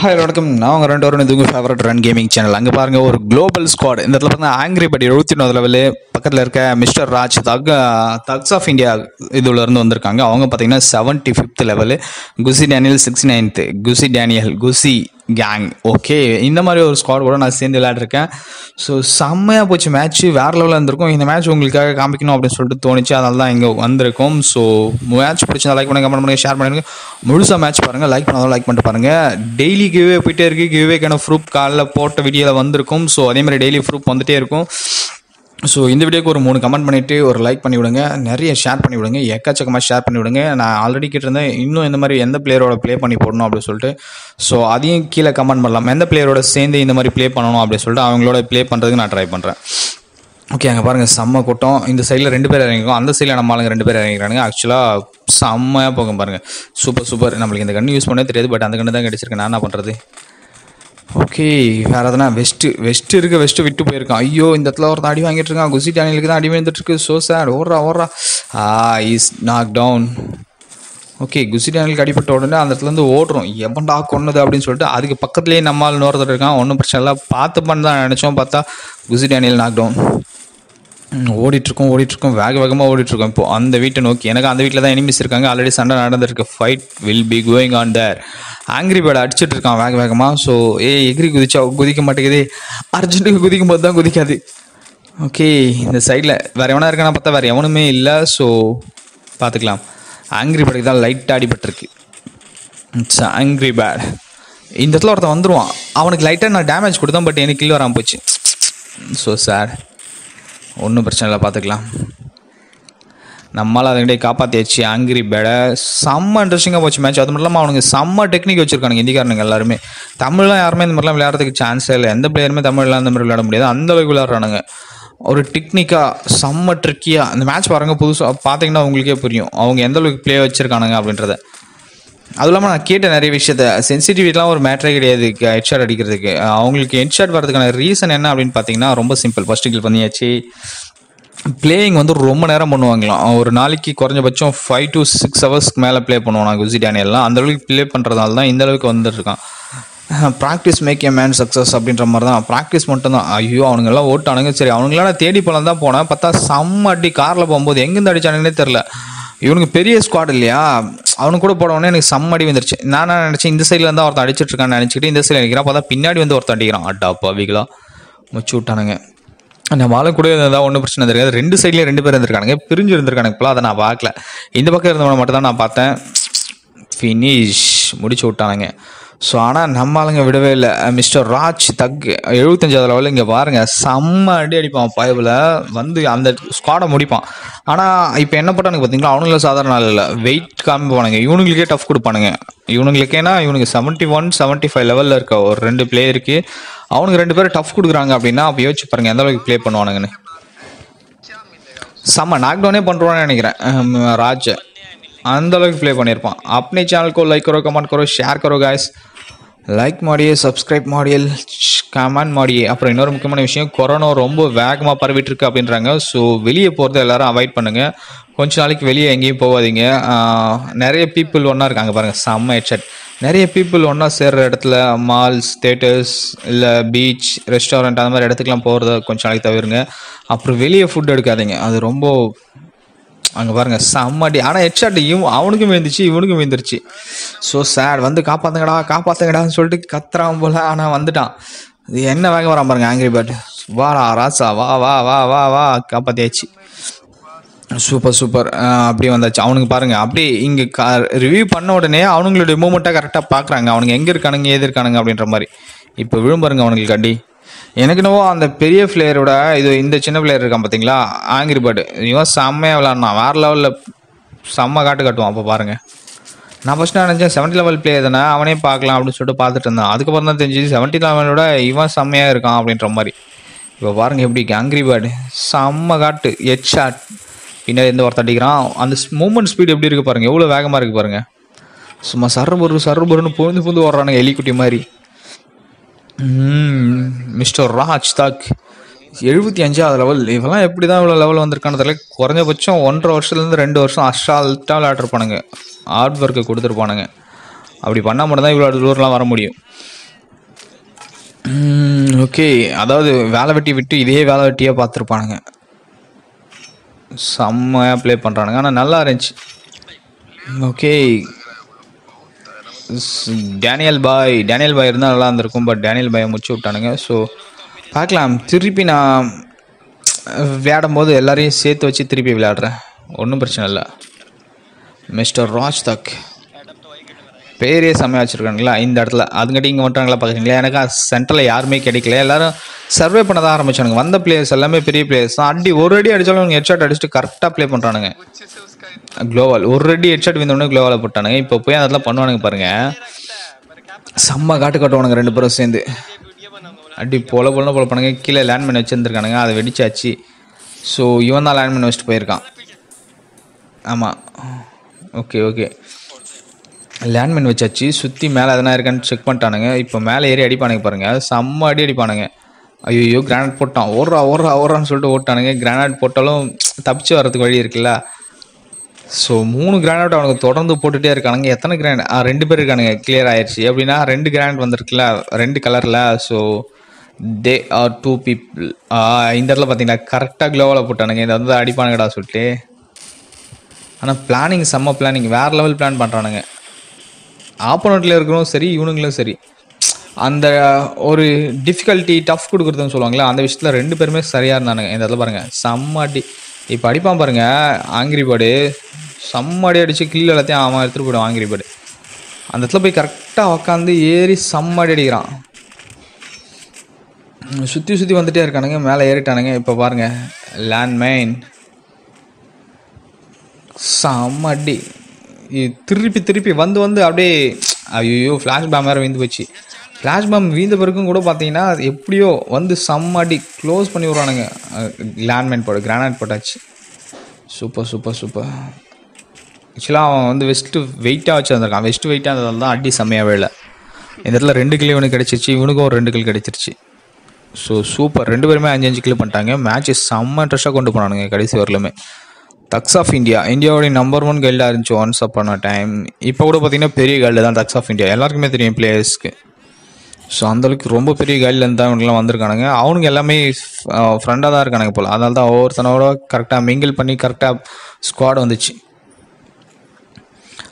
hi வணக்கம் நான் உங்கள் ரெண்டு வரும் இது உங்கள் ஃபேவரட் ரன் கேமிங் சேனல் அங்கே பாருங்கள் ஒரு குளோபல் ஸ்குவாட் இந்த இடத்துல பார்த்தீங்கன்னா ஆங்கிரி படி எழுபத்தி ஒன்பது லெவலு பக்கத்தில் இருக்க மிஸ்டர் ராஜ் தக் தக்ஸ் ஆஃப் இந்தியா இதுலேருந்து வந்திருக்காங்க அவங்க பார்த்தீங்கன்னா seventy fifth level Kusi Daniel sixty ninth Kusi Daniel Kusi gang okay இந்த மாதிரி ஒரு ஸ்குவாட் கூட நான் சேர்ந்து விளையாடிருக்கேன் ஸோ செம்மையாக போச்சு மேட்ச் வேறு லெவலில் இருந்திருக்கும் இந்த மேட்ச் உங்களுக்காக காமிக்கணும் அப்படின்னு சொல்லிட்டு தோணுச்சு அதனால தான் இங்கே வந்திருக்கும் ஸோ மேட்ச் பிடிச்சா லைக் பண்ணுங்க கமெண்ட் பண்ணுங்க ஷேர் பண்ணுங்க முழுசாக மேட்ச் பாருங்கள் லைக் பண்ணாலும் லைக் பண்ணிட்டு பாருங்கள் டெய்லி கிவ்வே போயிட்டே இருக்குது கிவ்வேக்கான ப்ரூப் காலில் போட்ட வீடியோவில் வந்திருக்கும் ஸோ அதே மாதிரி டெய்லி ப்ரூப் வந்துகிட்டே இருக்கும் ஸோ இந்த வீடியோக்கு ஒரு மூணு கமெண்ட் பண்ணிவிட்டு ஒரு லைக் பண்ணி விடுங்க நிறைய ஷேர் பண்ணி விடுங்க எக்கச்சக்கமாக ஷேர் பண்ணி விடுங்க நான் ஆல்ரெடி கேட்டிருந்தேன் இன்னும் இந்த மாதிரி எந்த பிளேயரோட ப்ளே பண்ணி போடணும் அப்படின்னு சொல்லிட்டு ஸோ அதையும் கீழே கமெண்ட் பண்ணலாம் எந்த பிளேயரோட சேர்ந்து இந்த மாதிரி ப்ளே பண்ணணும் அப்படின்னு சொல்லிட்டு அவங்களோட ப்ளே பண்ணுறதுக்கு நான் ட்ரை பண்ணுறேன் ஓகே அங்கே பாருங்கள் செம்ம கூட்டம் இந்த சைடில் ரெண்டு பேர் இறங்கிக்கும் அந்த சைடில் நம்ம ஆளுங்க ரெண்டு பேர் இறங்கிறானுங்க ஆக்சுவலாக செம்மையாக போகும் பாருங்கள் சூப்பர் சூப்பர் நம்மளுக்கு இந்த கண்ணு யூஸ் பண்ணே தெரியாது பட் அந்த கண்ணு தான் கிடச்சிருக்கேன் நான் என்ன பண்ணுறது ஓகே வேறு எதனா வெஸ்ட்டு வெஸ்ட்டு இருக்க வெஸ்ட்டு விட்டு போயிருக்கான் ஐயோ இந்த இடத்துல ஒரு அடி வாங்கிட்டு இருக்கான் குசி டேனியலுக்கு தான் அடி வந்துட்டுருக்கு ஸோ சார் ஓடுறா ஓடுறா ah is knock down okay Kusi டேனியலுக்கு அடிப்பட்ட உடனே அந்த இடத்துலேருந்து ஓடுறோம் எவன்டா கொன்னது அப்படின்னு சொல்லிட்டு அதுக்கு பக்கத்துலேயே நம்மால் இன்னொருத்தர் இருக்கான் ஒன்றும் பிரச்சனை இல்லை பார்த்து பண்ண தான் நினச்சோம் பார்த்தா குசி டேனியல் நாக் டவுன் ஓடிட்டுருக்கோம் ஓடிட்டுருக்கோம் வேக வேகமாக ஓடிட்டுருக்கோம் இப்போது அந்த வீட்டை நோக்கி எனக்கு அந்த வீட்டில் தான் எனிமிஸ் இருக்காங்க ஆல்ரெடி சண்டை நடந்திருக்கு fight will be going on there angry bird அடிச்சுட்டு இருக்கான் வேக வேகமாக ஸோ ஏ எகிரி குதிச்சா குதிக்க மாட்டேங்குது அர்ஜென்ட்டுக்கு குதிக்கும் போது தான் குதிக்காது ஓகே இந்த சைடில் வேறு எவனா இருக்கானா பார்த்தா வேறு எவனுமே இல்லை ஸோ பார்த்துக்கலாம் ஆங்கிரி பேர்டுக்கு தான் லைட்டாக அடிபட்டிருக்கு இட்ஸ் ஆங்கிரி பேர்டு இந்த இடத்துல ஒருத்தன் வந்துடுவான் அவனுக்கு லைட்டாக நான் டேமேஜ் கொடுத்தேன் பட் எனக்கு இல்லை வராமல் போச்சு ஸோ சார் ஒன்றும் பிரச்சனை இல்லை பார்த்துக்கலாம் நம்மளால் அதை கிட்டே காப்பாற்றியாச்சு ஆங்கிரி பேட செம்ம இன்ட்ரெஸ்டிங்காக போச்சு மேட்ச் அது மட்டும் இல்லாமல் அவனுங்க செம்ம டெக்னிக் வச்சிருக்கானுங்க இந்திக்காரனுங்க எல்லாருமே தமிழ்லாம் யாருமே இந்த மாதிரிலாம் விளையாடுறதுக்கு சான்ஸே இல்லை எந்த பிளேயருமே தமிழ்லாம் அந்த மாதிரி விளையாட முடியாது அந்த அளவுக்கு விளையாடுறானுங்க ஒரு டெக்னிக்காக செம்ம ட்ரிக்கியாக அந்த மேட்ச் பாருங்கள் புதுசாக பார்த்தீங்கன்னா உங்களுக்கே புரியும் அவங்க எந்த அளவுக்கு ப்ளே வச்சுருக்கானுங்க அப்படின்றத அதுவும் இல்லாமல் நான் கேட்ட நிறைய விஷயத்த சென்சிட்டிவிட்டிலாம் ஒரு மேட்ரே கிடையாது ஹெட்ஷாட் அடிக்கிறதுக்கு அவங்களுக்கு ஹெட்ஷாட் வரதுக்கான ரீசன் என்ன அப்படின்னு பார்த்தீங்கன்னா ரொம்ப சிம்பிள் ஃபஸ்ட்டு கில் பண்ணியாச்சு பிளேயிங் வந்து ரொம்ப நேரம் பண்ணுவாங்களாம் ஒரு நாளைக்கு குறைஞ்சபட்சம் ஃபைவ் டு சிக்ஸ் ஹவர்ஸ்க்கு மேலே ப்ளே பண்ணுவான் குசி அந்த அந்தளவுக்கு ப்ளே பண்ணுறதால தான் இந்தளவுக்கு வந்துருக்கான் practice make a man success அப்படின்ற மாதிரி தான் ப்ராக்டிஸ் மட்டும்தான் ஐயோ அவனுங்கெல்லாம் ஓட்டானுங்க சரி அவனுங்களாம் தேடி பழம் தான் போனேன் பார்த்தா செம்ம அடி காரில் போகும்போது எங்கேருந்து அடிச்சானுங்கன்னே தெரில இவனுக்கு பெரிய ஸ்குவாட் இல்லையா அவனு கூட உடனே எனக்கு செம்ம அடி வந்துருச்சு நான் என்ன நினச்சேன் இந்த சைடில் இருந்தால் ஒருத்தன் அடிச்சிட்ருக்கான்னு நினச்சிக்கிட்டு இந்த சைடில் நினைக்கிறான் பார்த்தா பின்னாடி வந்து ஒருத்தன் அடிக்கிறான் அட்டா வீக்கலாம் முச்சு விட்டானுங்க நான் வாழக்கூடிய கூட ஒன்றும் பிரச்சனை இருந்திருக்காது ரெண்டு சைட்லேயும் ரெண்டு பேர் இருந்திருக்கானுங்க பிரிஞ்சு இருந்திருக்கானுங்க இப்போ அதை நான் பார்க்கல இந்த பக்கம் இருந்தவனை மட்டும் தான் நான் பார்த்தேன் ஃபினிஷ் முடிச்சு விட்டானுங்க ஸோ ஆனால் நம்ம ஆளுங்க விடவே இல்லை மிஸ்டர் ராஜ் தக் எழுபத்தஞ்சாவது லெவலில் இங்கே பாருங்கள் செம்ம அடி அடிப்பான் பயவில் வந்து அந்த ஸ்குவாடை முடிப்பான் ஆனால் இப்போ என்ன பண்ணானுங்க பார்த்தீங்களா அவனுங்கள சாதாரண ஆள் இல்லை வெயிட் காமிப்பானுங்க இவனுங்களுக்கே டஃப் கொடுப்பானுங்க இவனுங்களுக்கேனா இவனுக்கு செவன்ட்டி ஒன் செவன்ட்டி ஃபைவ் லெவலில் இருக்க ஒரு ரெண்டு பிளேயருக்கு அவனுக்கு ரெண்டு பேரும் டஃப் கொடுக்குறாங்க அப்படின்னா அப்போ யோசிச்சு பாருங்க எந்த அளவுக்கு ப்ளே பண்ணுவானுங்கன்னு செம்ம நாக்டவுனே பண்ணுறான்னு நினைக்கிறேன் ராஜ் அந்த அளவுக்கு ப்ளே பண்ணியிருப்பான் अपने चैनल லைக் கரோ கமெண்ட் கரோ ஷேர் கரோ காய்ஸ் லைக் மாடியே சப்ஸ்கிரைப் மாடியல் கமெண்ட் மாடியே அப்புறம் இன்னொரு முக்கியமான விஷயம் கொரோனா ரொம்ப வேகமாக பரவிட்டுருக்கு அப்படின்றாங்க ஸோ வெளியே போகிறத எல்லாரும் அவாய்ட் பண்ணுங்கள் கொஞ்ச நாளைக்கு வெளியே எங்கேயும் போகாதீங்க நிறைய பீப்புள் ஒன்றா இருக்காங்க பாருங்கள் செம்ம ஹெட்செட் நிறைய பீப்புள் ஒன்றா சேர்கிற இடத்துல மால்ஸ் தேட்டர்ஸ் இல்லை பீச் ரெஸ்டாரண்ட் அந்த மாதிரி இடத்துக்குலாம் போகிறத கொஞ்சம் நாளைக்கு தவிருங்க அப்புறம் வெளியே ஃபுட் எடுக்காதீங்க அது ரொம்ப அங்கே பாருங்க செம்மடி ஆனால் ஹெட்ஷாட்டையும் அவனுக்கும் விழுந்துச்சு இவனுக்கும் விழுந்துருச்சு ஸோ சார் வந்து காப்பாற்றுங்கடா காப்பாற்றுங்கடான்னு சொல்லிட்டு கத்துறான் போல் ஆனால் வந்துட்டான் இது என்ன வேக வரான் பாருங்க ஆங்கிரி பேர்டு வாரா ராசா வா வா வா வா வா காப்பாற்றியாச்சு சூப்பர் சூப்பர் அப்படியே வந்தாச்சு அவனுக்கு பாருங்கள் அப்படியே இங்கே க ரிவ்யூ பண்ண உடனே அவனுங்களுடைய மூமெண்ட்டாக கரெக்டாக பார்க்குறாங்க அவனுங்க எங்கே இருக்கானுங்க ஏது இருக்கானுங்க அப்படின்ற மாதிரி இப்போ விழும்பாருங்க அவனுங்களுக்கு அடி எனக்கு என்னவோ அந்த பெரிய பிளேயரோட இது இந்த சின்ன பிளேயர் இருக்கான் பார்த்தீங்களா ஆங்கிரி பேர்டு இவன் செம்மையாக விளாட்னான் வேறு லெவலில் செம்ம காட்டு காட்டுவான் அப்போ பாருங்கள் நான் ஃபஸ்ட்டு நினச்சேன் செவன்டி லெவல் பிளேயர் தானே அவனே பார்க்கலாம் அப்படின்னு சொல்லிட்டு பார்த்துட்டு இருந்தேன் அதுக்கப்புறம் தான் தெரிஞ்சு செவன்டி லெவலோட இவன் செம்மையாக இருக்கான் அப்படின்ற மாதிரி இப்போ பாருங்கள் எப்படி ஆங்கிரி பேர்டு செம்ம காட்டு எச் ஷாட் பின்னாடி எந்த ஒருத்த அடிக்கிறான் அந்த மூமெண்ட் ஸ்பீடு எப்படி இருக்குது பாருங்கள் எவ்வளோ வேகமாக இருக்குது பாருங்கள் சும்மா சர்ரபொரு சர்ரபொருன்னு புரிந்து புரிந்து ஓடுறானுங்க எலிக்குட்டி மாதிரி மிஸ்டர் ராஜ் தாக் எழுபத்தி அஞ்சாவது லெவல் இவெல்லாம் எப்படி தான் இவ்வளோ லெவல் வந்திருக்கான தெரியல குறைஞ்சபட்சம் ஒன்றரை வருஷத்துலேருந்து ரெண்டு வருஷம் அசால்ட்டாக விளையாட்டுருப்பானுங்க ஹார்ட் ஒர்க்கு கொடுத்துருப்பானுங்க அப்படி பண்ணால் மட்டும்தான் இவ்வளோ தூரம்லாம் வர முடியும் ஓகே அதாவது வேலை வெட்டி விட்டு இதே வேலை வெட்டியாக பார்த்துருப்பானுங்க செம்மையாக ப்ளே பண்ணுறானுங்க ஆனால் நல்லா இருந்துச்சு okay Daniel bye Daniel bye இருந்தால் நல்லா இருந்திருக்கும் பட் டேனியல் பாயை முடிச்சு விட்டானுங்க ஸோ பார்க்கலாம் திருப்பி நான் விளையாடும் போது எல்லாரையும் சேர்த்து வச்சு திருப்பி விளையாடுறேன் ஒன்றும் பிரச்சனை இல்லை மிஸ்டர் ராஜ் தக் பேரே செம்மையாக வச்சுருக்காங்களா இந்த இடத்துல அதுங்கிட்ட இங்கே வந்துட்டாங்களா பார்க்குறீங்களா எனக்கு சென்டரில் யாருமே கிடைக்கல எல்லாரும் சர்வே பண்ண தான் ஆரம்பிச்சானுங்க வந்த பிளேயர்ஸ் எல்லாமே பெரிய பிளேயர்ஸ் தான் அடி ஒரு அடி அடித்தாலும் அவங்க ஷாட் அடிச்சுட்டு கரெக்டாக ப்ளே பண்ணுறானுங்க க்ளோவால் ஒரு அடி ஹெட் ஷாட் வந்தோடனே க்ளோவால் போட்டானுங்க இப்போ போய் அதெல்லாம் பண்ணுவானுங்க பாருங்கள் செம்ம காட்டு கட்டுவானுங்க ரெண்டு பேரும் சேர்ந்து அடி போல போல போல பண்ணுங்க கீழே லேண்ட் பண்ணி வச்சுருந்துருக்கானுங்க அதை வெடிச்சாச்சு ஸோ இவன் தான் லேண்ட் பண்ணி வச்சுட்டு போயிருக்கான் ஆமாம் ஓகே ஓகே லேண்ட்மேன் வச்சாச்சு சுற்றி மேலே எதனா இருக்கான்னு செக் பண்ணிட்டானுங்க இப்போ மேலே ஏறி அடிப்பானுங்க பாருங்கள் செம்ம அடி அடிப்பானுங்க ஐயோ கிரானைட் போட்டான் ஓடுறா ஓடுறா ஓடுறான்னு சொல்லிட்டு ஓட்டானுங்க கிரானைட் போட்டாலும் தப்பிச்சு வர்றதுக்கு வழி இருக்குல்ல ஸோ மூணு கிரானைட் அவனுக்கு தொடர்ந்து போட்டுகிட்டே இருக்கானுங்க எத்தனை கிராண்ட் ரெண்டு பேர் இருக்கானுங்க கிளியர் ஆயிடுச்சு அப்படின்னா ரெண்டு கிராண்ட் வந்திருக்குல்ல ரெண்டு கலரில் so they are two people இந்த இடத்துல பார்த்தீங்கன்னா கரெக்டாக க்ளோவில் போட்டானுங்க இதை வந்து அடிப்பானுங்கடா சொல்லிட்டு ஆனால் பிளானிங் செம்ம பிளானிங் வேறு லெவல் பிளான் பண்ணுறானுங்க ஆப்போனண்ட்டில் இருக்கிறவங்க சரி இவனுங்களும் சரி அந்த ஒரு டிஃபிகல்ட்டி டஃப் கொடுக்குறதுன்னு சொல்லுவாங்களே அந்த விஷயத்தில் ரெண்டு பேருமே சரியாக இருந்தானுங்க இந்த இடத்துல பாருங்கள் செம்மாட்டி இப்போ அடிப்பான் பாருங்கள் ஆங்கிரி பாடு செம்மாடி அடி அடித்து கில் எல்லாத்தையும் அவன் எடுத்துகிட்டு போய்டுவான் ஆங்கிரி பாடு அந்த இடத்துல போய் கரெக்டாக உக்காந்து ஏறி செம்மாடி அடி அடிக்கிறான் சுற்றி சுற்றி வந்துட்டே இருக்கானுங்க மேலே ஏறிட்டானுங்க இப்போ பாருங்கள் லேண்ட் மெயின் செம்மாடி அடி திருப்பி திருப்பி வந்து வந்து அப்படியே ஐயோ ஃப்ளாஷ் பேம் வேறு வீந்து போச்சு ஃப்ளாஷ் பேம் வீந்த பிறகும் கூட பார்த்தீங்கன்னா எப்படியோ வந்து அடி க்ளோஸ் பண்ணி விடுறானுங்க லேண்ட்மேன் போட கிரானைட் போட்டாச்சு சூப்பர் சூப்பர் சூப்பர் ஆக்சுவலாக அவன் வந்து வெஸ்ட்டு வெயிட்டாக வச்சு வந்திருக்கான் வெஸ்ட்டு வெயிட்டாக இருந்ததால் தான் அடி செம்மையாகவே இல்லை இந்த இடத்துல ரெண்டு கிலோ இவனுக்கு கிடச்சிருச்சு இவனுக்கும் ஒரு ரெண்டு கிலோ கிடச்சிருச்சு ஸோ சூப்பர் ரெண்டு பேருமே அஞ்சு அஞ்சு கிலோ பண்ணிட்டாங்க மேட்ச்சு செம்ம இன்ட்ரெஸ்ட்டாக கொண்டு போனானுங்க கடைசி வரலுமே தக்ஸ் ஆஃப் இந்தியா இந்தியாவுடைய நம்பர் ஒன் கைடாக இருந்துச்சு ஒன்ஸ் அப் பண்ண டைம் இப்போ கூட பார்த்தீங்கன்னா பெரிய கைடு தான் தக்ஸ் ஆஃப் இந்தியா எல்லாருக்குமே தெரியும் பிளேயர்ஸ்க்கு ஸோ அந்தளவுக்கு ரொம்ப பெரிய கைட்லேருந்து தான் இவங்களாம் வந்திருக்கானுங்க அவனுங்க எல்லாமே ஃப்ரெண்டாக தான் இருக்கானுங்க போல் அதனால தான் ஒவ்வொருத்தனோட கரெக்டாக மிங்கிள் பண்ணி கரெக்டாக ஸ்குவாட் வந்துச்சு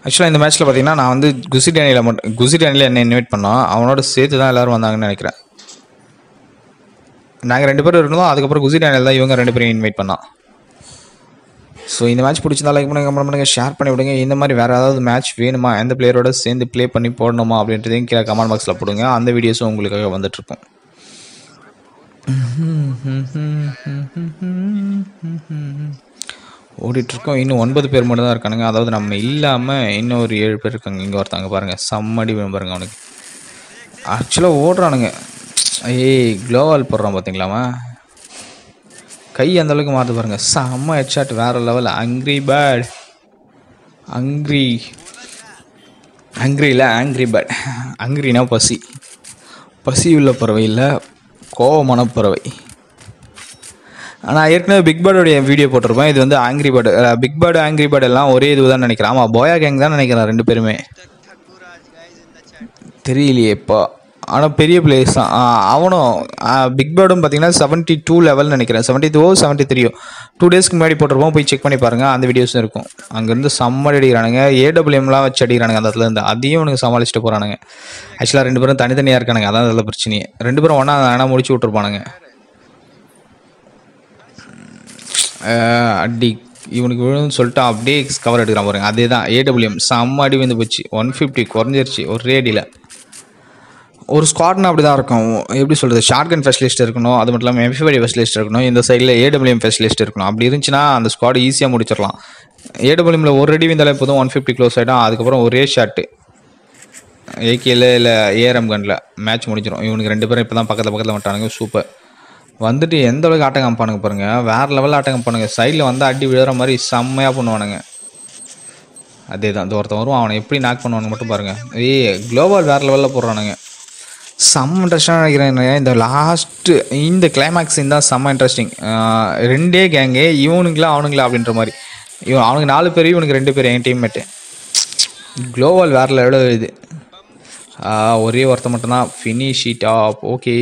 ஆக்சுவலாக இந்த மேட்ச்சில் பார்த்தீங்கன்னா நான் வந்து குசி டேனியில் மட்டும் குசிட் அணியில் என்ன இன்வைட் பண்ணான் அவனோட சேர்த்து தான் எல்லோரும் வந்தாங்கன்னு நினைக்கிறேன் நாங்கள் ரெண்டு பேரும் இருந்தோம் அதுக்கப்புறம் குசி அணியில் தான் இவங்க ரெண்டு பேரும் இன்வைட் பண்ணான் ஸோ இந்த மேட்ச் பிடிச்சிருந்தா லைக் பண்ணுங்க கமெண்ட் பண்ணுங்க ஷேர் பண்ணி விடுங்க இந்த மாதிரி வேறு ஏதாவது மேட்ச் வேணுமா எந்த பிளேயரோட சேர்ந்து ப்ளே பண்ணி போடணுமா அப்படின்றதையும் கீழே கமெண்ட் பாக்ஸில் போடுங்க அந்த வீடியோஸும் உங்களுக்காக வந்துட்டுருக்கும் இருக்கோம் இன்னும் ஒன்பது பேர் மட்டும் தான் இருக்கானுங்க அதாவது நம்ம இல்லாமல் இன்னும் ஒரு ஏழு பேர் இருக்காங்க இங்கே ஒருத்தாங்க சம்மடி வேணும் பாருங்க அவனுக்கு ஆக்சுவலாக ஓடுறானுங்க ஏய் க்ளோவால் போடுறான் பார்த்தீங்களாமா கை அந்த அளவுக்கு மாற்று பாருங்கள் செம்ம ஹெட்ஷாட் வேறு லெவல் அங்கிரி பேர்ட் அங்க்ரி அங்க்ரியில் ஆங்க்ரி பேர்ட் அங்கிரினா பசி பசி உள்ள பறவை இல்லை கோபமான பறவை நான் ஏற்கனவே பிக் பேர்டோடைய வீடியோ போட்டிருப்பேன் இது வந்து angry bird big bird angry bird எல்லாம் ஒரே இது தான் நினைக்கிறேன் ஆமாம் போயா கேங் தான் நினைக்கிறேன் ரெண்டு பேருமே தெரியலையே இப்போ ஆனால் பெரிய பிளேயர்ஸ் தான் அவனும் பிக் பேர்டும் பார்த்தீங்கன்னா செவன்ட்டி டூ லெவல் நினைக்கிறேன் செவன்ட்டி டூ செவன்ட்டி த்ரீயோ டூ டேஸ்க்கு முன்னாடி போட்டிருப்போம் போய் செக் பண்ணி பாருங்கள் அந்த வீடியோஸும் இருக்கும் அங்கேருந்து செம்மடி அடிக்கிறானுங்க ஏடபிள்யூஎம்லாம் வச்சு அடிக்கிறானுங்க அந்த இடத்துல இருந்து அதையும் உனக்கு சமாளிச்சுட்டு போகிறானுங்க ஆக்சுவலாக ரெண்டு பேரும் தனித்தனியாக இருக்கானுங்க அதான் அதில் பிரச்சனையே ரெண்டு பேரும் ஒன்றா ஆனால் முடிச்சு விட்டுருப்பானுங்க அடி இவனுக்கு விழுந்து சொல்லிட்டு அப்படியே கவர் எடுக்கிறான் பாருங்க அதே தான் ஏடபிள்யூஎம் செம்ம அடி வந்து போச்சு ஒன் ஃபிஃப்டி குறைஞ்சிருச்சு ஒரு ரேடியில் ஒரு ஸ்குவாட்னா அப்படி தான் இருக்கும் எப்படி சொல்கிறது ஷார்ட்கன் ஃபெசிலிஸ்ட் இருக்கணும் அது மட்டும் இல்லாமல் எம்ஃபிபடி ஃபெசிலிஸ்ட் இருக்கணும் இந்த சைடில் ஏடபிள்யூஎம் ஃபெசிலிஸ்ட் இருக்கணும் அப்படி இருந்துச்சுன்னா அந்த ஸ்குவாட் ஈஸியாக முடிச்சிடலாம் ஏடபிள்யூஎம்ல ஒரு அடி வந்தாலே போதும் ஒன் ஃபிஃப்டி க்ளோஸ் ஆகிடும் அதுக்கப்புறம் ஒரே ஷாட்டு ஏகேல இல்லை ஏஆர்எம் கனில் மேட்ச் முடிஞ்சிடும் இவனுக்கு ரெண்டு பேரும் இப்போ தான் பக்கத்தில் பக்கத்தில் மாட்டானுங்க சூப்பர் வந்துட்டு எந்த அளவுக்கு ஆட்டம் காமிப்பானுங்க பாருங்கள் வேறு லெவலில் ஆட்டம் காமிப்பானுங்க சைடில் வந்து அடி விழுற மாதிரி செம்மையாக பண்ணுவானுங்க அதே தான் ஒருத்தன் வரும் அவனை எப்படி நாக் பண்ணுவானுங்க மட்டும் பாருங்கள் ஏய் குளோபல் வேறு லெவலில் போடுறானுங்க செம்ம இன்ட்ரெஸ்டாக நினைக்கிறேன் இந்த லாஸ்ட்டு இந்த கிளைமேக்ஸ் தான் செம்ம இன்ட்ரெஸ்டிங் ரெண்டே கேங்கு இவனுங்களா அவனுங்களா அப்படின்ற மாதிரி இவன் அவனுக்கு நாலு பேர் இவனுக்கு ரெண்டு பேர் என் டீம்மேட்டு குளோபல் வேறு லெவலில் இது ஒரே ஒருத்த மட்டும்தான் ஃபினிஷ் ஷீட் ஆப் ஓகே